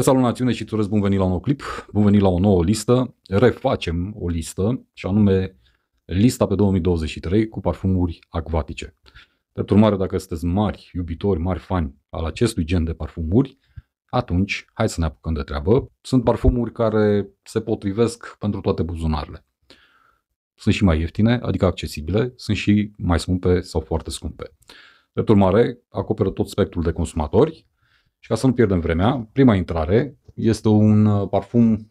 Salut națiune și turez bun venit la un nou clip, bun venit la o nouă listă. Refacem o listă și anume lista pe 2023 cu parfumuri acvatice. Drept urmare, dacă sunteți mari iubitori, mari fani al acestui gen de parfumuri, atunci hai să ne apucăm de treabă. Sunt parfumuri care se potrivesc pentru toate buzunarele. Sunt și mai ieftine, adică accesibile, sunt și mai scumpe sau foarte scumpe. Drept urmare, acoperă tot spectrul de consumatori, și ca să nu pierdem vremea, prima intrare este un uh, parfum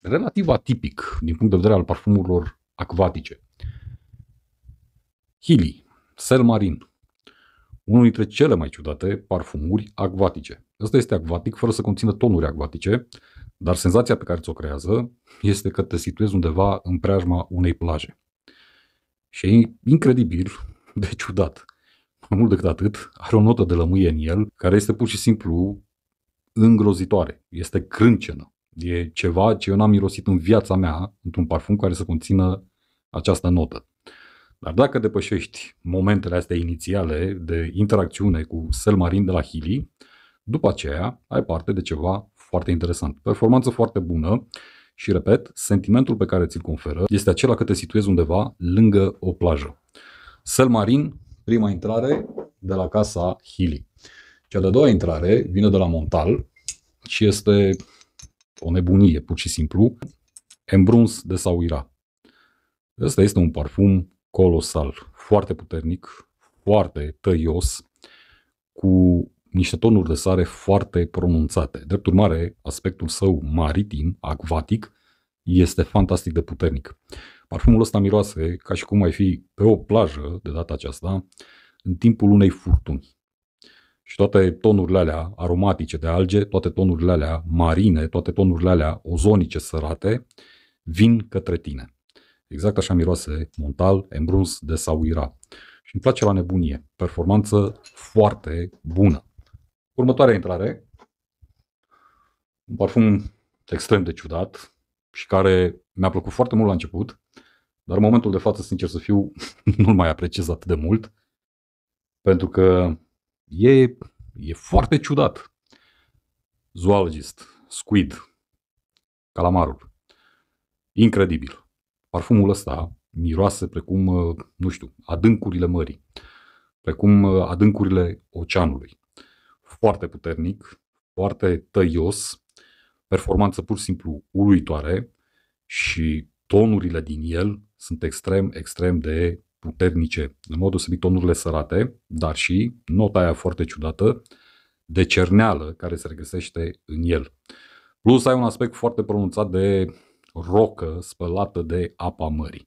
relativ atipic din punct de vedere al parfumurilor acvatice. Hili, Sel Marin, unul dintre cele mai ciudate parfumuri acvatice. Ăsta este acvatic fără să conțină tonuri acvatice, dar senzația pe care ți-o creează este că te situezi undeva în preajma unei plaje. Și e incredibil de ciudat. Mai mult decât atât, are o notă de lămâie în el care este pur și simplu îngrozitoare. Este crâncenă. E ceva ce eu n-am mirosit în viața mea într-un parfum care să conțină această notă. Dar dacă depășești momentele astea inițiale de interacțiune cu Selmarin de la Hilly, după aceea ai parte de ceva foarte interesant. Performanță foarte bună și, repet, sentimentul pe care ți-l conferă este acela că te situezi undeva lângă o plajă. Selmarin Prima intrare de la casa Hilly, Cea de-a doua intrare vine de la Montal și este o nebunie, pur și simplu, Embruns de Sauira. Ăsta este un parfum colosal, foarte puternic, foarte tăios, cu niște tonuri de sare foarte pronunțate. Drept urmare, aspectul său maritim, acvatic, este fantastic de puternic. Parfumul ăsta miroase ca și cum ai fi pe o plajă, de data aceasta, în timpul unei furtuni. Și toate tonurile alea aromatice de alge, toate tonurile alea marine, toate tonurile alea ozonice sărate, vin către tine. Exact așa miroase Montal, Embruns de Sauira. Și îmi place la nebunie. Performanță foarte bună. Următoarea intrare. Un parfum extrem de ciudat și care mi-a plăcut foarte mult la început. Dar în momentul de față, sincer să fiu, nu-l mai apreciez atât de mult, pentru că e, e foarte ciudat. Zoologist, squid, calamarul. Incredibil. Parfumul ăsta miroase precum, uh, nu știu, adâncurile mării, precum uh, adâncurile oceanului. Foarte puternic, foarte tăios, performanță pur și simplu uluitoare și tonurile din el sunt extrem, extrem de puternice. În mod deosebit tonurile sărate, dar și nota aia foarte ciudată de cerneală care se regăsește în el. Plus ai un aspect foarte pronunțat de rocă spălată de apa mării.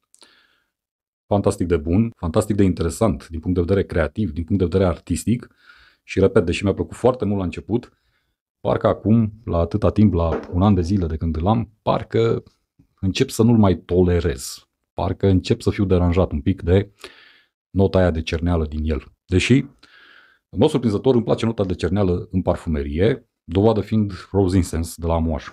Fantastic de bun, fantastic de interesant din punct de vedere creativ, din punct de vedere artistic și repet, deși mi-a plăcut foarte mult la început, parcă acum, la atâta timp, la un an de zile de când îl am, parcă încep să nu-l mai tolerez parcă încep să fiu deranjat un pic de nota aia de cerneală din el. Deși, în mod surprinzător, îmi place nota de cerneală în parfumerie, dovadă fiind Rose Incense de la Moaș.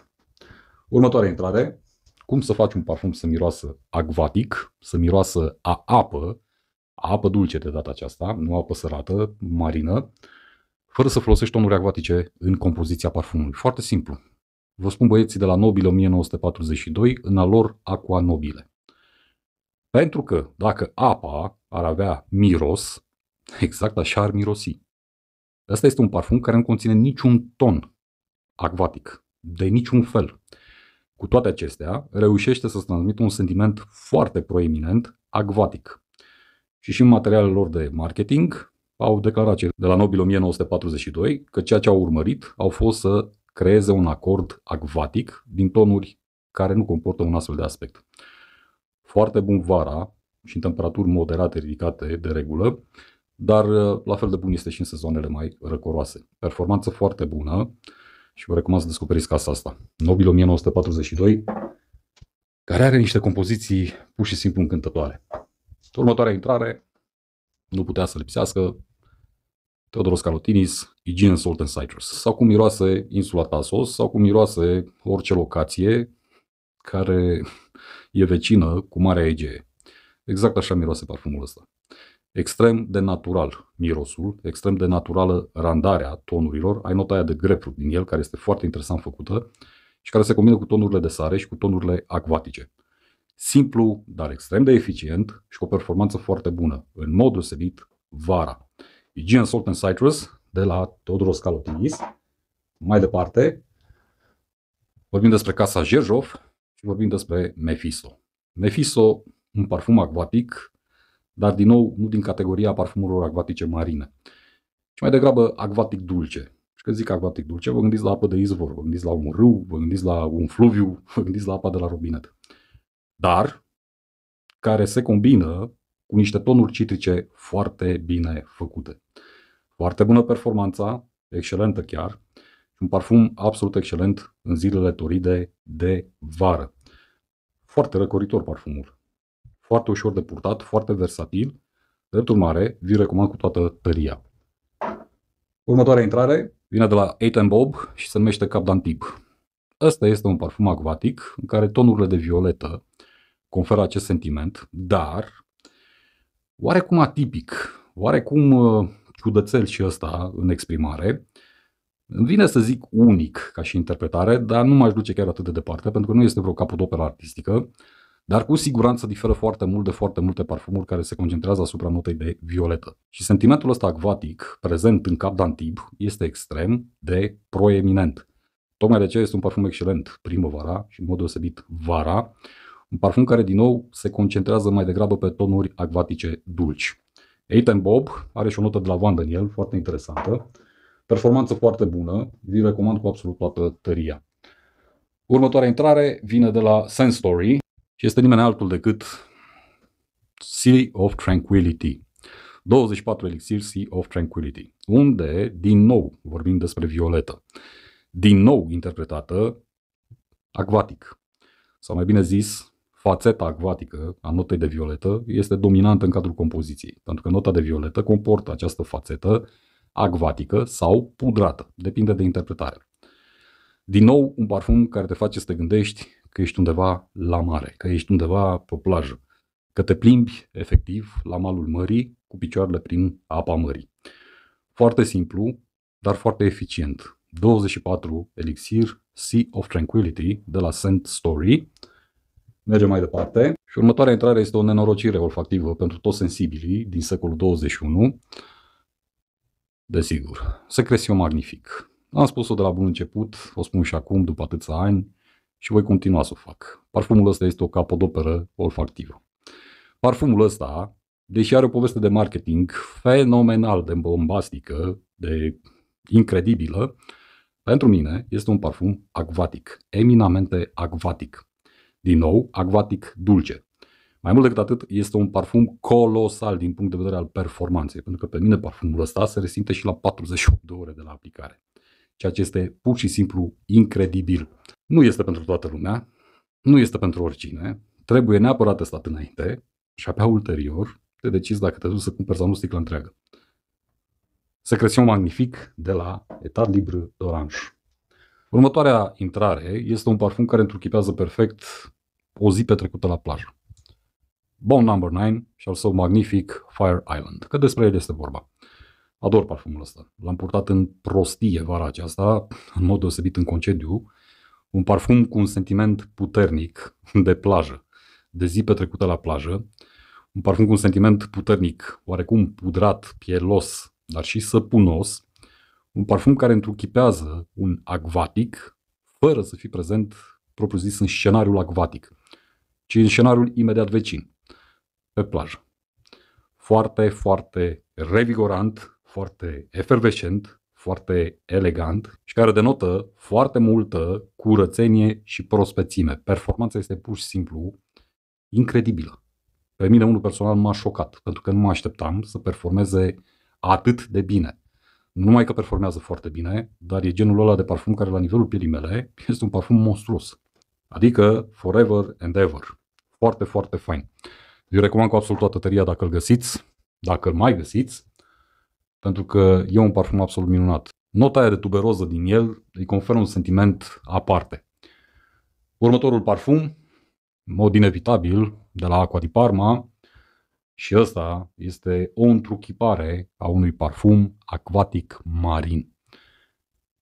Următoarea intrare, cum să faci un parfum să miroasă acvatic, să miroasă a apă, a apă dulce de data aceasta, nu apă sărată, marină, fără să folosești tonuri acvatice în compoziția parfumului. Foarte simplu. Vă spun băieții de la Nobile 1942 în a lor Aqua Nobile. Pentru că dacă apa ar avea miros, exact așa ar mirosi. Asta este un parfum care nu conține niciun ton acvatic, de niciun fel. Cu toate acestea, reușește să-ți transmită un sentiment foarte proeminent acvatic. Și și în materialele lor de marketing au declarat de la Nobil 1942 că ceea ce au urmărit au fost să creeze un acord acvatic din tonuri care nu comportă un astfel de aspect foarte bun vara și în temperaturi moderate ridicate de regulă, dar uh, la fel de bun este și în sezoanele mai răcoroase. Performanță foarte bună și vă recomand să descoperiți casa asta. Nobil 1942, care are niște compoziții pur și simplu încântătoare. Următoarea intrare nu putea să lipsească Teodoros Calotinis, Aegean Salt and Citrus, sau cum miroase insula Tasos, sau cum miroase orice locație care e vecină cu Marea Egee. Exact așa miroase parfumul ăsta. Extrem de natural mirosul, extrem de naturală randarea tonurilor, ai nota aia de grapefruit din el, care este foarte interesant făcută și care se combină cu tonurile de sare și cu tonurile acvatice. Simplu, dar extrem de eficient și cu o performanță foarte bună, în mod deosebit vara. Aegean Salt and Citrus de la Teodoros Calotinis. Mai departe, vorbim despre Casa Jerjov, și vorbim despre Mephiso. Mephiso, un parfum acvatic, dar din nou nu din categoria parfumurilor acvatice marine, ci mai degrabă acvatic dulce. Și când zic acvatic dulce, vă gândiți la apă de izvor, vă gândiți la un râu, vă gândiți la un fluviu, vă gândiți la apa de la robinet. Dar care se combină cu niște tonuri citrice foarte bine făcute. Foarte bună performanța, excelentă chiar, un parfum absolut excelent în zilele toride de vară. Foarte răcoritor parfumul. Foarte ușor de purtat, foarte versatil. Drept urmare, vi recomand cu toată tăria. Următoarea intrare vine de la 8 Bob și se numește Cap Tip. Ăsta este un parfum acvatic în care tonurile de violetă conferă acest sentiment, dar oarecum atipic, oarecum uh, ciudățel și ăsta în exprimare, vine să zic unic ca și interpretare, dar nu m-aș duce chiar atât de departe, pentru că nu este vreo capodoperă artistică, dar cu siguranță diferă foarte mult de foarte multe parfumuri care se concentrează asupra notei de violetă. Și sentimentul ăsta acvatic, prezent în cap d'Antib, este extrem de proeminent. Tocmai de aceea este un parfum excelent primăvara și în mod deosebit vara, un parfum care din nou se concentrează mai degrabă pe tonuri acvatice dulci. Eight Bob are și o notă de lavandă în el, foarte interesantă, Performanță foarte bună, vi recomand cu absolut toată tăria. Următoarea intrare vine de la Story și este nimeni altul decât Sea of Tranquility. 24 elixir Sea of Tranquility, unde, din nou, vorbim despre violetă, din nou interpretată acvatic, sau mai bine zis, fațeta acvatică a notei de violetă este dominantă în cadrul compoziției, pentru că nota de violetă comportă această fațetă acvatică sau pudrată, depinde de interpretare. Din nou, un parfum care te face să te gândești că ești undeva la mare, că ești undeva pe o plajă, că te plimbi efectiv la malul mării cu picioarele prin apa mării. Foarte simplu, dar foarte eficient. 24 elixir Sea of Tranquility de la Scent Story. Mergem mai departe. Și următoarea intrare este o nenorocire olfactivă pentru toți sensibilii din secolul 21 Desigur, eu magnific. Am spus-o de la bun început, o spun și acum, după atâția ani, și voi continua să o fac. Parfumul ăsta este o capodoperă olfactivă. Parfumul ăsta, deși are o poveste de marketing fenomenal de bombastică, de incredibilă, pentru mine este un parfum acvatic, eminamente acvatic. Din nou, acvatic dulce. Mai mult decât atât, este un parfum colosal din punct de vedere al performanței, pentru că pe mine parfumul ăsta se resimte și la 48 de ore de la aplicare, ceea ce este pur și simplu incredibil. Nu este pentru toată lumea, nu este pentru oricine, trebuie neapărat testat înainte și apoi ulterior te decizi dacă te duci să cumperi sau nu sticla întreagă. Secrețion magnific de la Etat Libre d'Orange. Următoarea intrare este un parfum care întruchipează perfect o zi petrecută la plajă. Bone Number 9 și al său magnific Fire Island, că despre el este vorba. Ador parfumul ăsta. L-am purtat în prostie vara aceasta, în mod deosebit în concediu. Un parfum cu un sentiment puternic de plajă, de zi petrecută la plajă. Un parfum cu un sentiment puternic, oarecum pudrat, pielos, dar și săpunos. Un parfum care întruchipează un acvatic, fără să fie prezent propriu zis în scenariul acvatic, ci în scenariul imediat vecin pe plajă. Foarte, foarte revigorant, foarte efervescent, foarte elegant și care denotă foarte multă curățenie și prospețime. Performanța este pur și simplu incredibilă. Pe mine unul personal m-a șocat, pentru că nu mă așteptam să performeze atât de bine. Nu numai că performează foarte bine, dar e genul ăla de parfum care la nivelul pielii mele este un parfum monstruos. Adică forever and ever. Foarte, foarte fain. Eu recomand cu absolut toată tăria dacă îl găsiți, dacă îl mai găsiți, pentru că e un parfum absolut minunat. Nota aia de tuberoză din el îi conferă un sentiment aparte. Următorul parfum, în mod inevitabil, de la Aqua di Parma, și ăsta este o întruchipare a unui parfum acvatic marin.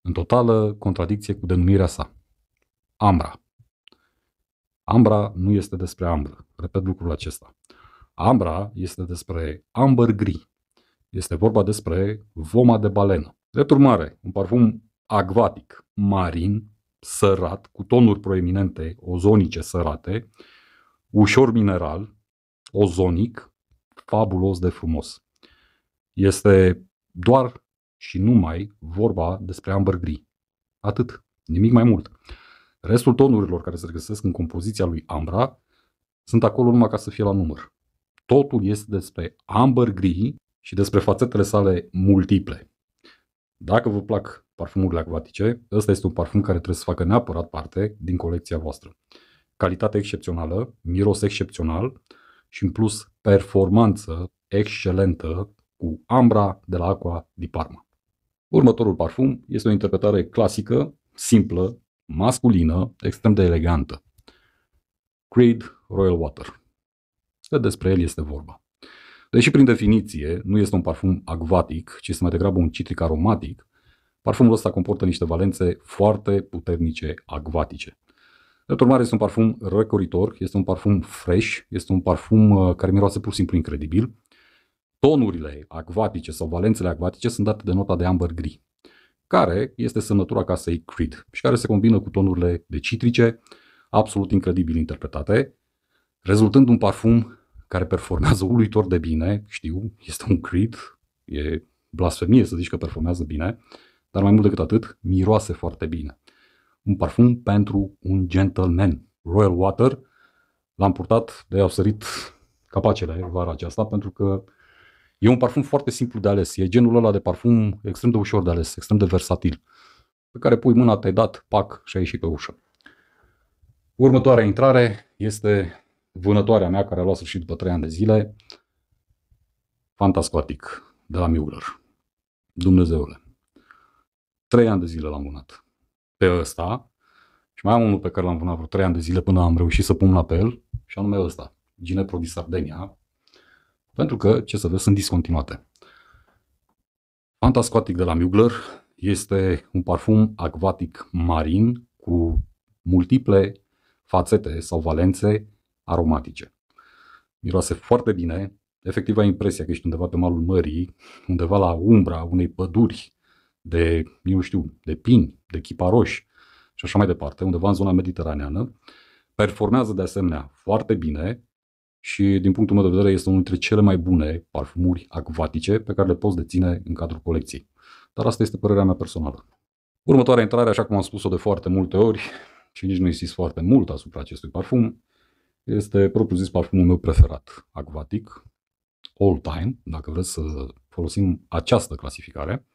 În totală contradicție cu denumirea sa. Ambra. Ambra nu este despre ambră. Repet lucrul acesta. Ambra este despre amber gri. Este vorba despre voma de balenă. Drept urmare, un parfum acvatic, marin, sărat, cu tonuri proeminente ozonice sărate, ușor mineral, ozonic, fabulos de frumos. Este doar și numai vorba despre amber gri. Atât, nimic mai mult. Restul tonurilor care se regăsesc în compoziția lui Ambra sunt acolo numai ca să fie la număr. Totul este despre Amber gri și despre fațetele sale multiple. Dacă vă plac parfumurile acvatice, ăsta este un parfum care trebuie să facă neapărat parte din colecția voastră. Calitate excepțională, miros excepțional și în plus performanță excelentă cu Ambra de la Aqua di Parma. Următorul parfum este o interpretare clasică, simplă, masculină, extrem de elegantă. Creed Royal Water. De despre el este vorba. Deși prin definiție nu este un parfum acvatic, ci este mai degrabă un citric aromatic, parfumul ăsta comportă niște valențe foarte puternice acvatice. De urmare, este un parfum răcoritor, este un parfum fresh, este un parfum uh, care miroase pur și simplu incredibil. Tonurile acvatice sau valențele acvatice sunt date de nota de amber gri care este semnătura casei Creed și care se combină cu tonurile de citrice, absolut incredibil interpretate, rezultând un parfum care performează uluitor de bine, știu, este un Creed, e blasfemie să zici că performează bine, dar mai mult decât atât, miroase foarte bine. Un parfum pentru un gentleman. Royal Water l-am purtat, de au sărit capacele vara aceasta, pentru că E un parfum foarte simplu de ales. E genul ăla de parfum extrem de ușor de ales, extrem de versatil. Pe care pui mâna, te-ai dat, pac și ai ieșit pe ușă. Următoarea intrare este vânătoarea mea care a luat sfârșit după 3 ani de zile. Fantascoatic, de la Müller. Dumnezeule. 3 ani de zile l-am vânat. Pe ăsta și mai am unul pe care l-am vânat vreo 3 ani de zile până am reușit să pun la pe el și anume ăsta. Ginepro di Sardenia, pentru că, ce să vezi, sunt discontinuate. Fantasquatic de la Mugler este un parfum acvatic marin cu multiple fațete sau valențe aromatice. Miroase foarte bine, efectiv ai impresia că ești undeva pe malul mării, undeva la umbra unei păduri de, nu știu, de pini, de chiparoși și așa mai departe, undeva în zona mediteraneană. Performează de asemenea foarte bine, și din punctul meu de vedere este unul dintre cele mai bune parfumuri acvatice pe care le poți deține în cadrul colecției. Dar asta este părerea mea personală. Următoarea intrare, așa cum am spus-o de foarte multe ori și nici nu insist foarte mult asupra acestui parfum, este propriu zis parfumul meu preferat, acvatic, all time, dacă vreți să folosim această clasificare,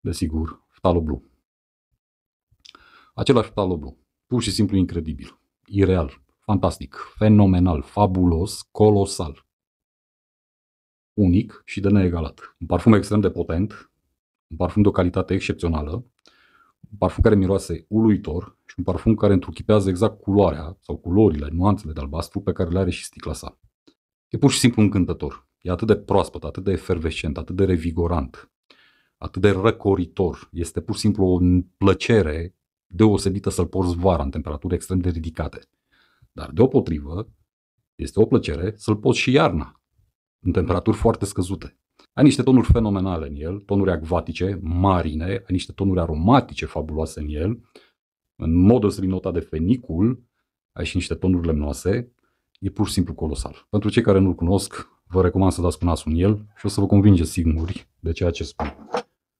desigur, Phthalo Blue. Același Phthalo Blue, pur și simplu incredibil, ireal, fantastic, fenomenal, fabulos, colosal, unic și de neegalat. Un parfum extrem de potent, un parfum de o calitate excepțională, un parfum care miroase uluitor și un parfum care întruchipează exact culoarea sau culorile, nuanțele de albastru pe care le are și sticla sa. E pur și simplu încântător. E atât de proaspăt, atât de efervescent, atât de revigorant, atât de răcoritor. Este pur și simplu o plăcere deosebită să-l porți vara în temperaturi extrem de ridicate. Dar deopotrivă, este o plăcere să-l poți și iarna, în temperaturi foarte scăzute. Ai niște tonuri fenomenale în el, tonuri acvatice, marine, ai niște tonuri aromatice fabuloase în el, în mod deosebit nota de fenicul, ai și niște tonuri lemnoase, e pur și simplu colosal. Pentru cei care nu-l cunosc, vă recomand să dați cu nasul în el și o să vă convinge singuri de ceea ce spun.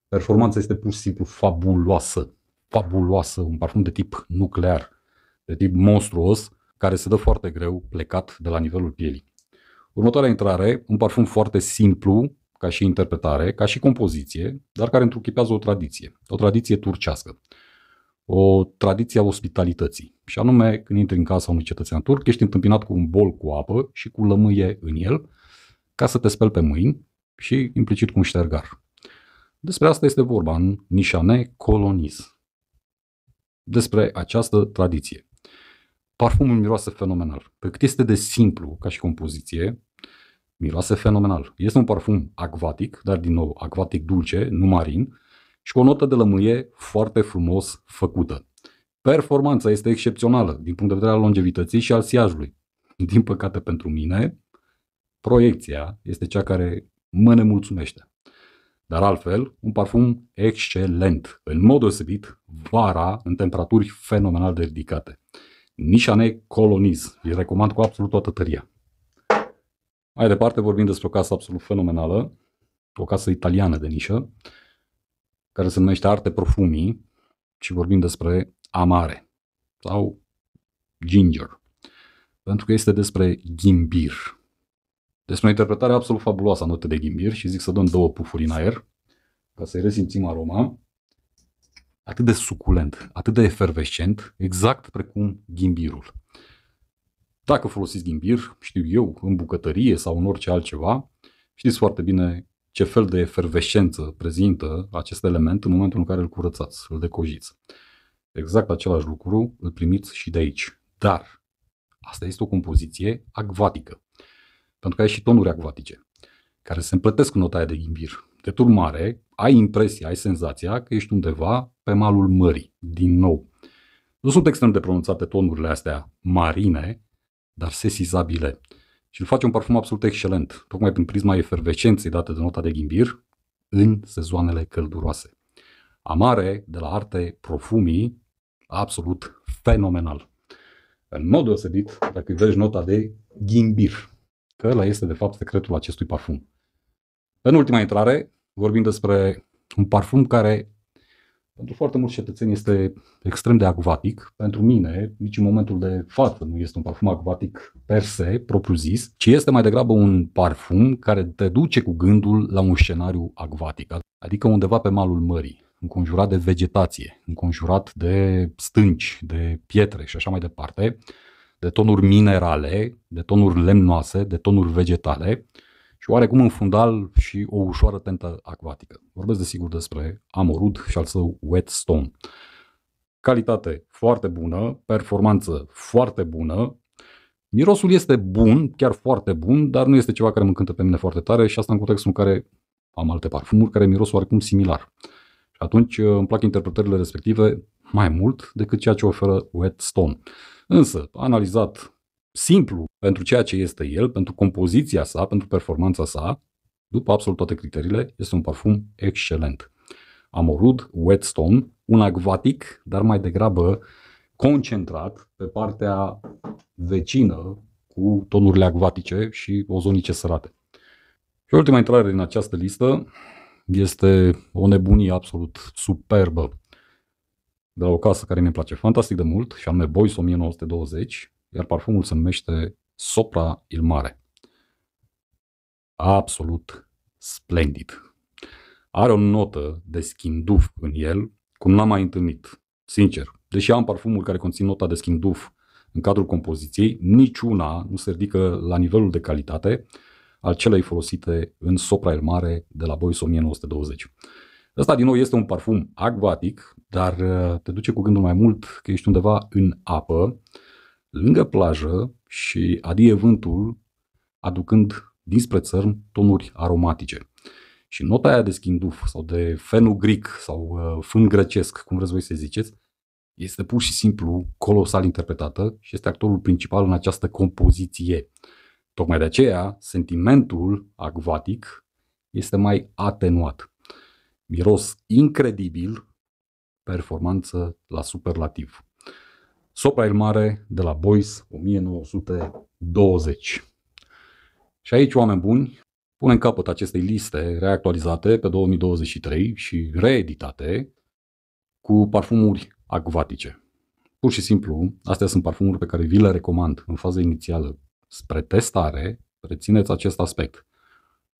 Performanța este pur și simplu fabuloasă, fabuloasă, un parfum de tip nuclear, de tip monstruos, care se dă foarte greu plecat de la nivelul pielii. Următoarea intrare, un parfum foarte simplu, ca și interpretare, ca și compoziție, dar care întruchipează o tradiție, o tradiție turcească, o tradiție a ospitalității. Și anume, când intri în casa unui cetățean turc, ești întâmpinat cu un bol cu apă și cu lămâie în el, ca să te speli pe mâini și implicit cu un ștergar. Despre asta este vorba în Nișane Coloniz. Despre această tradiție. Parfumul miroase fenomenal. Pe cât este de simplu ca și compoziție, miroase fenomenal. Este un parfum acvatic, dar din nou acvatic dulce, nu marin, și cu o notă de lămâie foarte frumos făcută. Performanța este excepțională din punct de vedere al longevității și al siajului. Din păcate pentru mine, proiecția este cea care mă nemulțumește. Dar altfel, un parfum excelent, în mod deosebit, vara, în temperaturi fenomenal de ridicate. Nișane Coloniz. Îi recomand cu absolut toată tăria. Mai departe vorbim despre o casă absolut fenomenală, o casă italiană de nișă, care se numește Arte Profumii și vorbim despre amare sau ginger, pentru că este despre ghimbir. Despre o interpretare absolut fabuloasă a notei de ghimbir și zic să dăm două pufuri în aer ca să-i resimțim aroma atât de suculent, atât de efervescent, exact precum ghimbirul. Dacă folosiți ghimbir, știu eu, în bucătărie sau în orice altceva, știți foarte bine ce fel de efervescență prezintă acest element în momentul în care îl curățați, îl decojiți. Exact același lucru îl primiți și de aici. Dar asta este o compoziție acvatică, pentru că ai și tonuri acvatice, care se împlătesc cu notaia de ghimbir. De turmare, ai impresia, ai senzația că ești undeva pe malul mării, din nou. Nu sunt extrem de pronunțate tonurile astea marine, dar sesizabile. Și îl face un parfum absolut excelent, tocmai prin prisma efervescenței date de nota de ghimbir în sezoanele călduroase. Amare, de la arte, profumii, absolut fenomenal. În mod deosebit, dacă îi dai nota de ghimbir, că ăla este de fapt secretul acestui parfum. În ultima intrare, vorbim despre un parfum care pentru foarte mulți cetățeni este extrem de acvatic. Pentru mine, nici în momentul de față nu este un parfum acvatic per se, propriu zis, ci este mai degrabă un parfum care te duce cu gândul la un scenariu acvatic, adică undeva pe malul mării, înconjurat de vegetație, înconjurat de stânci, de pietre și așa mai departe, de tonuri minerale, de tonuri lemnoase, de tonuri vegetale, și oarecum în fundal și o ușoară tentă acvatică. Vorbesc desigur despre Amorud și al său Whetstone. Calitate foarte bună, performanță foarte bună, Mirosul este bun, chiar foarte bun, dar nu este ceva care mă încântă pe mine foarte tare și asta în contextul în care am alte parfumuri care miros oarecum similar. Și atunci uh, îmi plac interpretările respective mai mult decât ceea ce oferă Whetstone. Însă, analizat simplu pentru ceea ce este el, pentru compoziția sa, pentru performanța sa, după absolut toate criteriile, este un parfum excelent. Amorud, Whetstone, un acvatic, dar mai degrabă concentrat pe partea vecină cu tonurile acvatice și ozonice sărate. Și ultima intrare din această listă este o nebunie absolut superbă de la o casă care mi e place fantastic de mult și anume Boys 1920 iar parfumul se numește Sopra il Mare. Absolut splendid. Are o notă de schinduf în el, cum n-am mai întâlnit, sincer. Deși am parfumuri care conțin nota de schinduf în cadrul compoziției, niciuna nu se ridică la nivelul de calitate al celei folosite în Sopra el Mare de la Boys 1920. Ăsta din nou este un parfum acvatic, dar uh, te duce cu gândul mai mult că ești undeva în apă lângă plajă și adie vântul, aducând dinspre țărm tonuri aromatice. Și nota aia de schinduf sau de fenul gric sau uh, fân grecesc, cum vreți voi să ziceți, este pur și simplu colosal interpretată și este actorul principal în această compoziție. Tocmai de aceea, sentimentul acvatic este mai atenuat. Miros incredibil, performanță la superlativ. Sopra el Mare de la Bois 1920. Și aici, oameni buni, punem capăt acestei liste reactualizate pe 2023 și reeditate cu parfumuri acvatice. Pur și simplu, astea sunt parfumuri pe care vi le recomand în faza inițială spre testare, rețineți acest aspect.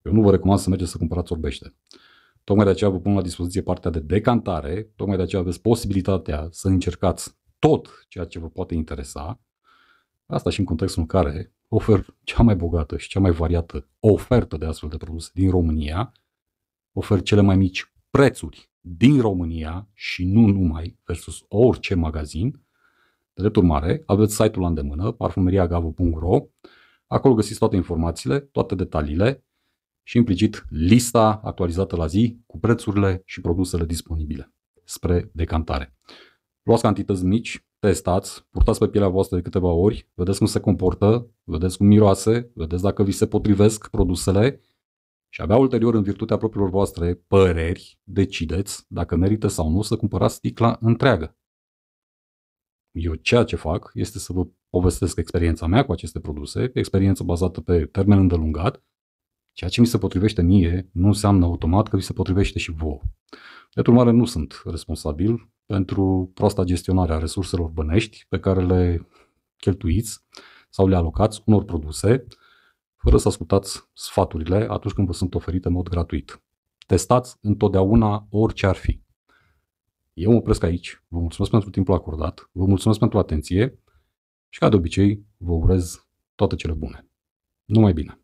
Eu nu vă recomand să mergeți să cumpărați orbește. Tocmai de aceea vă pun la dispoziție partea de decantare, tocmai de aceea aveți posibilitatea să încercați tot ceea ce vă poate interesa, asta și în contextul în care ofer cea mai bogată și cea mai variată ofertă de astfel de produse din România, ofer cele mai mici prețuri din România și nu numai versus orice magazin. De drept urmare, aveți site-ul la îndemână, parfumeriagavo.ro, acolo găsiți toate informațiile, toate detaliile și implicit lista actualizată la zi cu prețurile și produsele disponibile spre decantare luați cantități mici, testați, purtați pe pielea voastră de câteva ori, vedeți cum se comportă, vedeți cum miroase, vedeți dacă vi se potrivesc produsele și abia ulterior, în virtutea propriilor voastre păreri, decideți dacă merită sau nu să cumpărați sticla întreagă. Eu ceea ce fac este să vă povestesc experiența mea cu aceste produse, experiență bazată pe termen îndelungat, Ceea ce mi se potrivește mie nu înseamnă automat că vi se potrivește și vouă. De urmare, nu sunt responsabil pentru prosta gestionare a resurselor bănești pe care le cheltuiți sau le alocați unor produse, fără să ascultați sfaturile atunci când vă sunt oferite în mod gratuit. Testați întotdeauna orice ar fi. Eu mă opresc aici, vă mulțumesc pentru timpul acordat, vă mulțumesc pentru atenție și ca de obicei vă urez toate cele bune. Numai bine!